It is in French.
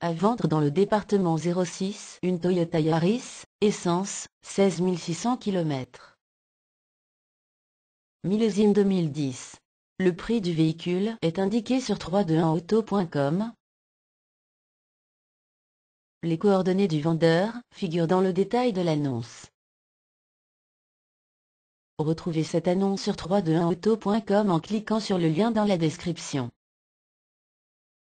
À vendre dans le département 06 une Toyota Yaris, essence, 16 600 km. Millésime 2010. Le prix du véhicule est indiqué sur 321auto.com. Les coordonnées du vendeur figurent dans le détail de l'annonce. Retrouvez cette annonce sur 321auto.com en cliquant sur le lien dans la description.